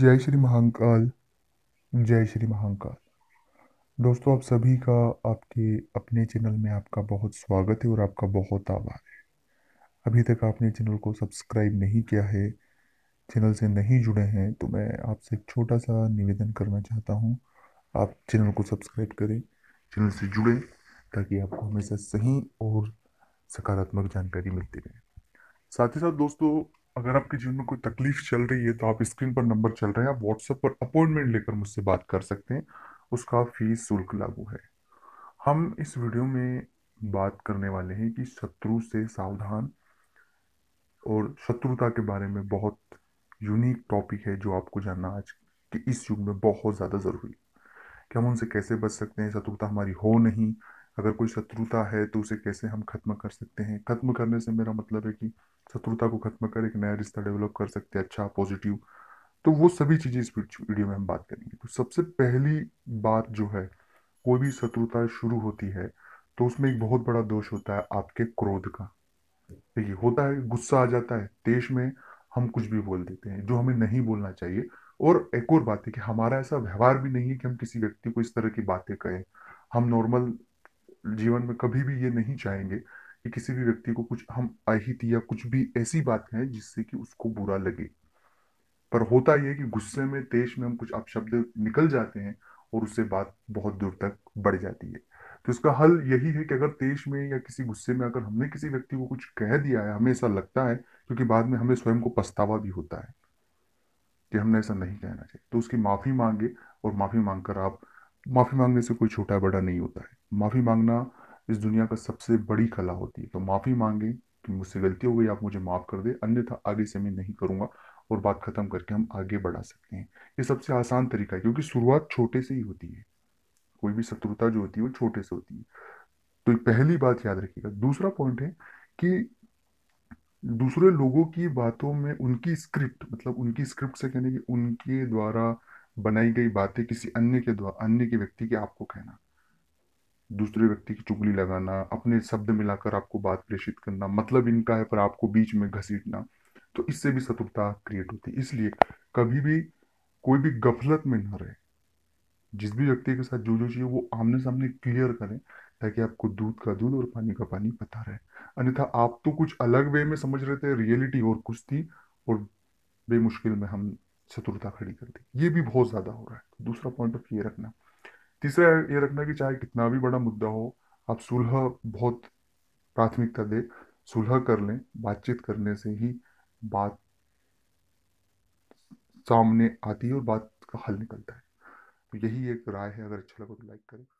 जय श्री महाकाल जय श्री महाकाल दोस्तों आप सभी का आपके अपने चैनल में आपका बहुत स्वागत है और आपका बहुत आभार है अभी तक आपने चैनल को सब्सक्राइब नहीं किया है चैनल से नहीं जुड़े हैं तो मैं आपसे एक छोटा सा निवेदन करना चाहता हूँ आप चैनल को सब्सक्राइब करें चैनल से जुड़ें ताकि आपको हमेशा सही और सकारात्मक जानकारी मिलती रहे साथ ही साथ दोस्तों अगर आपके जीवन में कोई तकलीफ चल रही है तो आप स्क्रीन पर नंबर चल रहे हैं आप व्हाट्सएप पर अपॉइंटमेंट लेकर मुझसे बात कर सकते हैं उसका फीस शुल्क लागू है हम इस वीडियो में बात करने वाले हैं कि शत्रु से सावधान और शत्रुता के बारे में बहुत यूनिक टॉपिक है जो आपको जानना आज कि इस युग में बहुत ज़्यादा ज़रूरी है कि हम उनसे कैसे बच सकते हैं शत्रुता हमारी हो नहीं अगर कोई शत्रुता है तो उसे कैसे हम खत्म कर सकते हैं खत्म करने से मेरा मतलब है कि शत्रुता को खत्म कर एक नया रिश्ता डेवलप कर सकते हैं अच्छा पॉजिटिव तो वो सभी चीज़ें इस वीडियो में हम बात करेंगे तो सबसे पहली बात जो है कोई भी शत्रुता शुरू होती है तो उसमें एक बहुत बड़ा दोष होता है आपके क्रोध का देखिए होता है गुस्सा आ जाता है देश में हम कुछ भी बोल देते हैं जो हमें नहीं बोलना चाहिए और एक और बात है कि हमारा ऐसा व्यवहार भी नहीं है कि हम किसी व्यक्ति को इस तरह की बातें कहें हम नॉर्मल जीवन में कभी भी ये नहीं चाहेंगे कि किसी भी व्यक्ति को कुछ हम आहित या कुछ भी ऐसी बात है जिससे कि उसको बुरा लगे पर होता यह कि गुस्से में तेज में हम कुछ अपशब्द निकल जाते हैं और उससे बात बहुत दूर तक बढ़ जाती है तो इसका हल यही है कि अगर तेज में या किसी गुस्से में अगर हमने किसी व्यक्ति को कुछ कह दिया है हमें ऐसा लगता है क्योंकि बाद में हमें स्वयं को पछतावा भी होता है कि हमने ऐसा नहीं कहना चाहिए तो उसकी माफ़ी मांगे और माफ़ी मांगकर आप माफ़ी मांगने से कोई छोटा बड़ा नहीं होता है माफ़ी मांगना इस दुनिया का सबसे बड़ी कला होती है तो माफ़ी मांगें कि मुझसे गलती हो गई आप मुझे माफ़ कर दें अन्यथा आगे से मैं नहीं करूँगा और बात ख़त्म करके हम आगे बढ़ा सकते हैं ये सबसे आसान तरीका है क्योंकि शुरुआत छोटे से ही होती है कोई भी शत्रुता जो होती है वो छोटे से होती है तो पहली बात याद रखिएगा दूसरा पॉइंट है कि दूसरे लोगों की बातों में उनकी स्क्रिप्ट मतलब उनकी स्क्रिप्ट से कहने की उनके द्वारा बनाई गई बातें किसी अन्य के द्वारा अन्य के व्यक्ति के आपको कहना दूसरे व्यक्ति की चुगली लगाना अपने शब्द मिलाकर आपको बात प्रेषित करना मतलब इनका है पर आपको बीच में घसीटना तो इससे भी शत्रुता क्रिएट होती है इसलिए कभी भी कोई भी गफलत में ना रहे जिस भी व्यक्ति के साथ जो जो चाहिए वो आमने सामने क्लियर करें ताकि आपको दूध का दूध और पानी का पानी पता रहे अन्यथा आप तो कुछ अलग वे में समझ रहे थे रियलिटी और कुछ थी और बेमुश्किल में हम शत्रुता खड़ी कर दी ये भी बहुत ज़्यादा हो रहा है तो दूसरा पॉइंट ऑफ ये रखना तीसरा ये रखना कि चाहे कितना भी बड़ा मुद्दा हो आप सुलह बहुत प्राथमिकता दे सुलह कर लें बातचीत करने से ही बात सामने आती है और बात का हल निकलता है तो यही एक राय है अगर अच्छा लगा तो लाइक करें